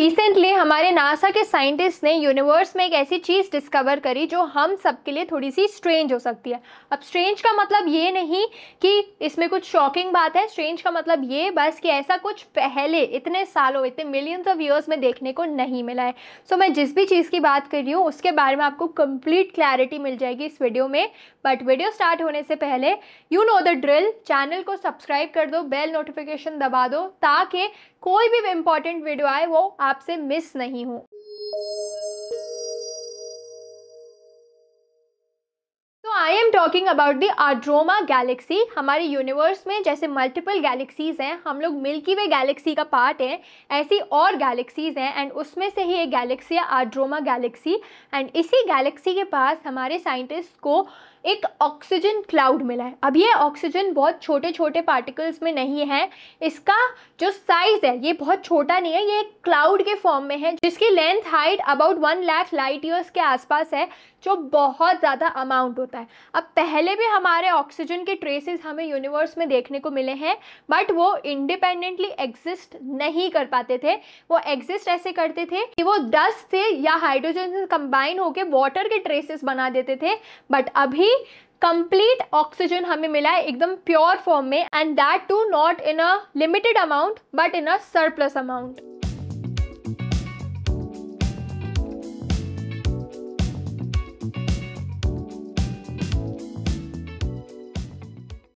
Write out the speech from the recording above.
recently हमारे NASA के scientist ने यूनिवर्स में एक ऐसी चीज़ डिस्कवर करी जो हम सबके लिए थोड़ी सी स्ट्रेंज हो सकती है अब स्ट्रेंज का मतलब ये नहीं कि इसमें कुछ शॉकिंग बात है स्ट्रेंज का मतलब ये बस कि ऐसा कुछ पहले इतने सालों इतने मिलियंस ऑफ ईयर्स में देखने को नहीं मिला है सो so, मैं जिस भी चीज़ की बात कर रही हूँ उसके बारे में आपको कंप्लीट क्लैरिटी मिल जाएगी इस वीडियो में बट वीडियो स्टार्ट होने से पहले you know the drill channel को सब्सक्राइब कर दो बेल नोटिफिकेशन दबा दो ताकि कोई भी इंपॉर्टेंट वीडियो आए वो आपसे मिस नहीं हूँ I am talking about the Andromeda galaxy हमारे यूनिवर्स में जैसे मल्टीपल गैलेक्सीज़ हैं हम लोग मिल्की वे गैलेक्सी का पार्ट हैं ऐसी और गैलेक्सीज़ हैं एंड उसमें से ही एक गैलेक्सी है आड्रोमा गैलेक्सी एंड इसी गैलेक्सी के पास हमारे साइंटिस्ट को एक ऑक्सीजन क्लाउड मिला है अब ये ऑक्सीजन बहुत छोटे छोटे पार्टिकल्स में नहीं है इसका जो साइज़ है ये बहुत छोटा नहीं है ये एक क्लाउड के फॉर्म में है जिसकी length height about one lakh light years के आसपास है जो बहुत ज़्यादा अमाउंट होता है अब पहले भी हमारे ऑक्सीजन के ट्रेसेस हमें यूनिवर्स में देखने को मिले हैं बट वो इंडिपेंडेंटली एग्जिस्ट नहीं कर पाते थे वो एग्जिस्ट ऐसे करते थे कि वो डस्ट से या हाइड्रोजन से कंबाइन होकर वाटर के ट्रेसेस बना देते थे बट अभी कंप्लीट ऑक्सीजन हमें मिला है एकदम प्योर फॉर्म में and that too not in a limited amount but in a surplus amount